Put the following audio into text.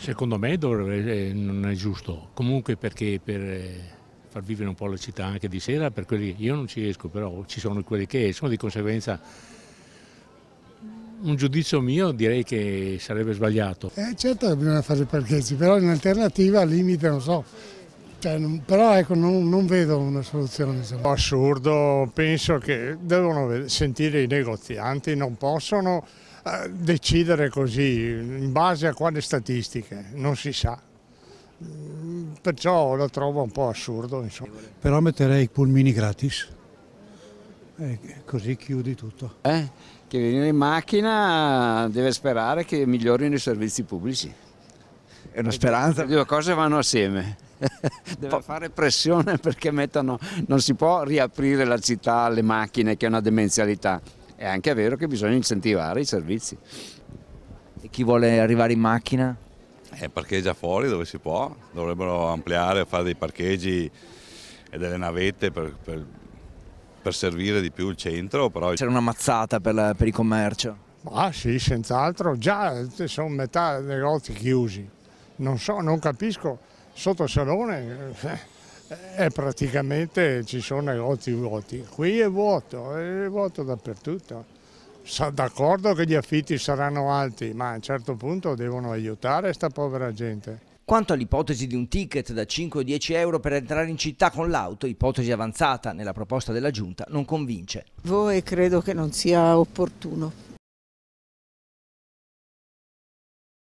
Secondo me dovrebbe, eh, non è giusto, comunque perché per eh, far vivere un po' la città anche di sera, per quelli, io non ci esco però ci sono quelli che escono, di conseguenza un giudizio mio direi che sarebbe sbagliato. Eh, certo che bisogna fare i parcheggi, però in alternativa al limite, non so, cioè, però ecco, non, non, vedo una soluzione. Insomma. Assurdo, penso che devono sentire i negozianti, non possono eh, decidere così, in base a quale statistiche, non si sa. Mm, perciò lo trovo un po' assurdo. Insomma. Però metterei i pulmini gratis, eh, così chiudi tutto. Eh, che viene in macchina deve sperare che migliorino i servizi pubblici. È una speranza. Le due cose vanno assieme. deve fare pressione perché mettano, non si può riaprire la città alle macchine che è una demenzialità. È anche vero che bisogna incentivare i servizi. E chi vuole arrivare in macchina? Eh, parcheggia fuori dove si può, dovrebbero ampliare, fare dei parcheggi e delle navette per, per, per servire di più il centro. Però... C'era una mazzata per, la, per il commercio? Ah sì, senz'altro, già eh, sono metà negozi chiusi, non, so, non capisco sotto il salone è eh, eh, eh, praticamente ci sono negozi vuoti, qui è vuoto, è vuoto dappertutto. Sono d'accordo che gli affitti saranno alti, ma a un certo punto devono aiutare questa povera gente. Quanto all'ipotesi di un ticket da 5 o 10 euro per entrare in città con l'auto, ipotesi avanzata nella proposta della Giunta, non convince. Voi credo che non sia opportuno.